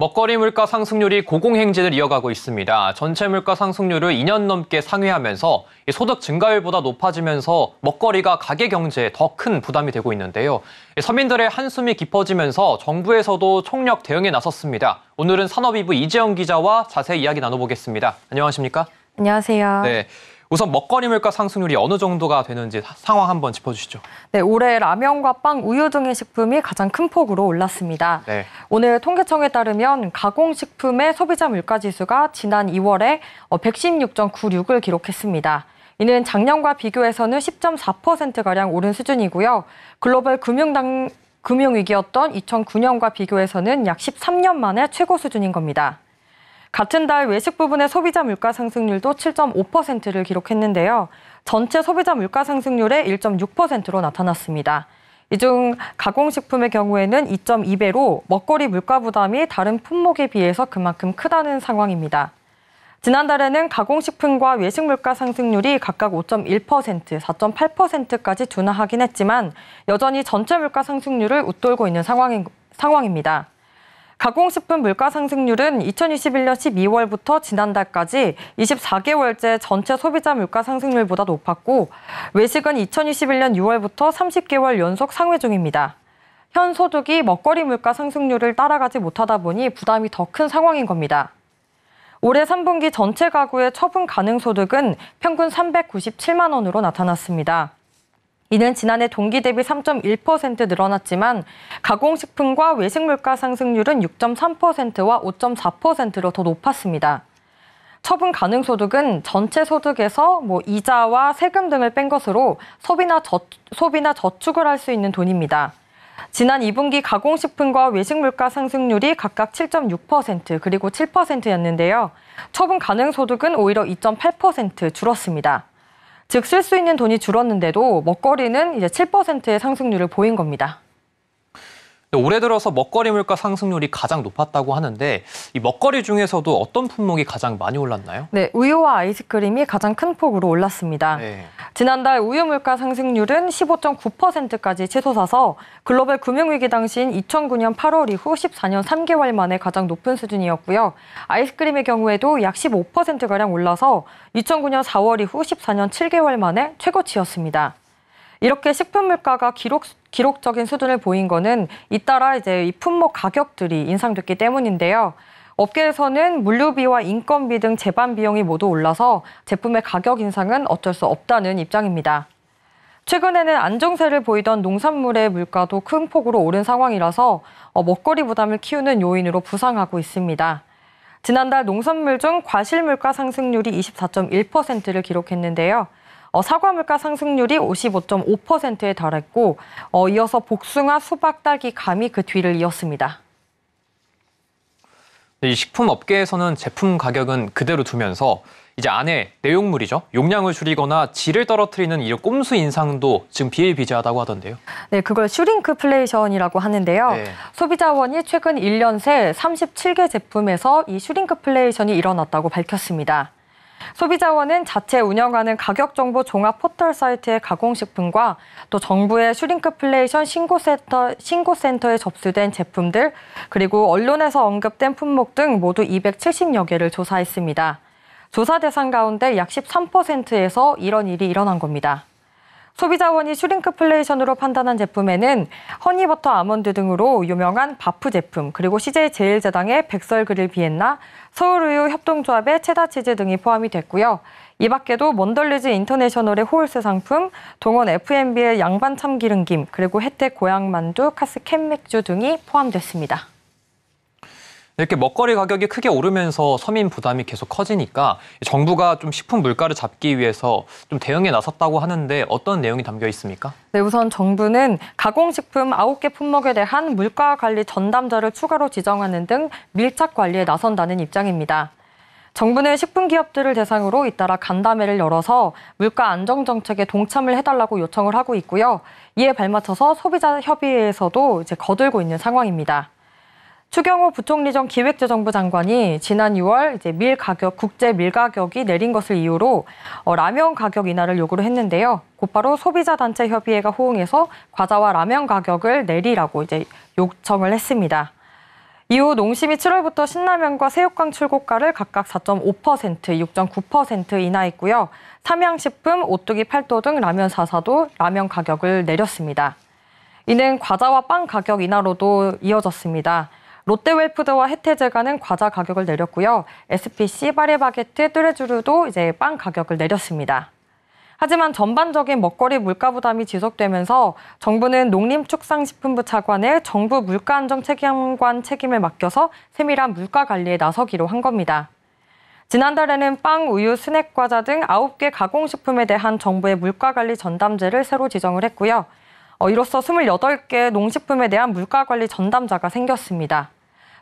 먹거리 물가 상승률이 고공행진을 이어가고 있습니다. 전체 물가 상승률을 2년 넘게 상회하면서 소득 증가율보다 높아지면서 먹거리가 가계 경제에 더 큰 부담이 되고 있는데요. 서민들의 한숨이 깊어지면서 정부에서도 총력 대응에 나섰습니다. 오늘은 산업위부 이재영 기자와 자세히 이야기 나눠보겠습니다. 안녕하십니까? 안녕하세요. 네. 우선 먹거리 물가 상승률이 어느 정도가 되는지 상황 한번 짚어주시죠. 네, 올해 라면과 빵, 우유 등의 식품이 가장 큰 폭으로 올랐습니다. 네. 오늘 통계청에 따르면 가공식품의 소비자 물가지수가 지난 2월에 116.96을 어, 기록했습니다. 이는 작년과 비교해서는 10.4%가량 오른 수준이고요. 글로벌 금융당, 금융위기였던 2009년과 비교해서는 약 13년 만에 최고 수준인 겁니다. 같은 달 외식 부분의 소비자 물가 상승률도 7.5%를 기록했는데요. 전체 소비자 물가 상승률의 1.6%로 나타났습니다. 이 중 가공식품의 경우에는 2.2배로 먹거리 물가 부담이 다른 품목에 비해서 그만큼 크다는 상황입니다. 지난달에는 가공식품과 외식 물가 상승률이 각각 5.1%, 4.8%까지 둔화하긴 했지만 여전히 전체 물가 상승률을 웃돌고 있는 상황인, 상황입니다. 가공식품 물가 상승률은 2021년 12월부터 지난달까지 24개월째 전체 소비자 물가 상승률보다 높았고 외식은 2021년 6월부터 30개월 연속 상회 중입니다. 현 소득이 먹거리 물가 상승률을 따라가지 못하다 보니 부담이 더 큰 상황인 겁니다. 올해 3분기 전체 가구의 처분 가능 소득은 평균 397만 원으로 나타났습니다. 이는 지난해 동기 대비 3.1% 늘어났지만 가공식품과 외식 물가 상승률은 6.3%와 5.4%로 더 높았습니다. 처분 가능 소득은 전체 소득에서 뭐 이자와 세금 등을 뺀 것으로 소비나, 저, 소비나 저축을 할 수 있는 돈입니다. 지난 2분기 가공식품과 외식물가 상승률이 각각 7.6% 그리고 7%였는데요. 처분 가능 소득은 오히려 2.8% 줄었습니다. 즉쓸수 있는 돈이 줄었는데도 먹거리는 이제 7%의 상승률을 보인 겁니다. 네, 올해 들어서 먹거리 물가 상승률이 가장 높았다고 하는데 이 먹거리 중에서도 어떤 품목이 가장 많이 올랐나요? 네, 우유와 아이스크림이 가장 큰 폭으로 올랐습니다. 네. 지난달 우유물가 상승률은 15.9%까지 치솟아서 글로벌 금융위기 당시인 2009년 8월 이후 14년 3개월 만에 가장 높은 수준이었고요. 아이스크림의 경우에도 약 15%가량 올라서 2009년 4월 이후 14년 7개월 만에 최고치였습니다. 이렇게 식품 물가가 기록, 기록적인 수준을 보인 것은 잇따라 이제 이 품목 가격들이 인상됐기 때문인데요. 업계에서는 물류비와 인건비 등 재반 비용이 모두 올라서 제품의 가격 인상은 어쩔 수 없다는 입장입니다. 최근에는 안정세를 보이던 농산물의 물가도 큰 폭으로 오른 상황이라서 어, 먹거리 부담을 키우는 요인으로 부상하고 있습니다. 지난달 농산물 중 과실 물가 상승률이 24.1%를 기록했는데요. 어, 사과 물가 상승률이 55.5%에 달했고 어, 이어서 복숭아, 수박, 딸기, 감이 그 뒤를 이었습니다. 이 식품 업계에서는 제품 가격은 그대로 두면서 이제 안에 내용물이죠. 용량을 줄이거나 질을 떨어뜨리는 이런 꼼수 인상도 지금 비일비재하다고 하던데요. 네, 그걸 슈링크플레이션이라고 하는데요. 네. 소비자원이 최근 1년 새 37개 제품에서 이 슈링크플레이션이 일어났다고 밝혔습니다. 소비자원은 자체 운영하는 가격정보 종합 포털 사이트의 가공식품과 또 정부의 슈링크플레이션 신고센터, 신고센터에 접수된 제품들 그리고 언론에서 언급된 품목 등 모두 270여 개를 조사했습니다. 조사 대상 가운데 약 13%에서 이런 일이 일어난 겁니다. 소비자원이 슈링크플레이션으로 판단한 제품에는 허니버터 아몬드 등으로 유명한 바프 제품, 그리고 CJ제일제당의 백설그릴 비엔나, 서울우유 협동조합의 체다치즈 등이 포함이 됐고요. 이 밖에도 먼덜리즈 인터내셔널의 호울스 상품, 동원 F&B의 m 양반 참기름김, 그리고 혜택 고향만두, 카스 캔맥주 등이 포함됐습니다. 이렇게 먹거리 가격이 크게 오르면서 서민 부담이 계속 커지니까 정부가 좀 식품 물가를 잡기 위해서 좀 대응에 나섰다고 하는데 어떤 내용이 담겨 있습니까? 네, 우선 정부는 가공식품 9개 품목에 대한 물가 관리 전담자를 추가로 지정하는 등 밀착 관리에 나선다는 입장입니다. 정부는 식품 기업들을 대상으로 잇따라 간담회를 열어서 물가 안정 정책에 동참을 해달라고 요청을 하고 있고요. 이에 발맞춰서 소비자 협의회에서도 이제 거들고 있는 상황입니다. 추경호 부총리전 기획재정부 장관이 지난 6월 이제 밀 가격, 국제 밀 가격이 내린 것을 이유로 어, 라면 가격 인하를 요구를 했는데요. 곧바로 소비자 단체 협의회가 호응해서 과자와 라면 가격을 내리라고 이제 요청을 했습니다. 이후 농심이 7월부터 신라면과 새우깡 출고가를 각각 4.5%, 6.9% 인하했고요. 삼양식품, 오뚜기 팔도 등 라면 사사도 라면 가격을 내렸습니다. 이는 과자와 빵 가격 인하로도 이어졌습니다. 롯데웰푸드와 혜태제과는 과자 가격을 내렸고요. SPC, 바리바게트 뚜레쥬르도 이제 빵 가격을 내렸습니다. 하지만 전반적인 먹거리 물가 부담이 지속되면서 정부는 농림축산식품부 차관에 정부 물가안정 책임관 책임을 맡겨서 세밀한 물가 관리에 나서기로 한 겁니다. 지난달에는 빵, 우유, 스낵, 과자 등 9개 가공식품에 대한 정부의 물가관리 전담제를 새로 지정을 했고요. 어, 이로써 28개 농식품에 대한 물가관리 전담자가 생겼습니다.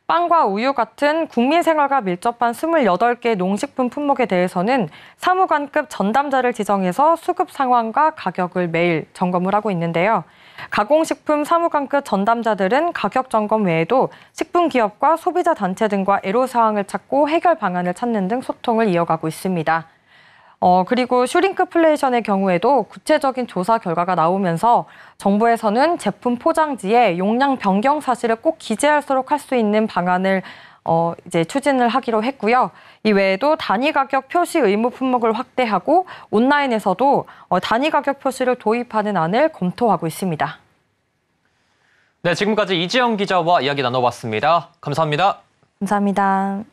빵과 우유 같은 국민 생활과 밀접한 28개 농식품 품목에 대해서는 사무관급 전담자를 지정해서 수급 상황과 가격을 매일 점검을 하고 있는데요. 가공식품 사무관급 전담자들은 가격 점검 외에도 식품기업과 소비자 단체 등과 애로사항을 찾고 해결 방안을 찾는 등 소통을 이어가고 있습니다. 어, 그리고 슈링크플레이션의 경우에도 구체적인 조사 결과가 나오면서 정부에서는 제품 포장지에 용량 변경 사실을 꼭기재할수록할 수 있는 방안을 어, 이제 추진을 하기로 했고요. 이 외에도 단위 가격 표시 의무 품목을 확대하고 온라인에서도 어, 단위 가격 표시를 도입하는 안을 검토하고 있습니다. 네, 지금까지 이지영 기자와 이야기 나눠봤습니다. 감사합니다. 감사합니다.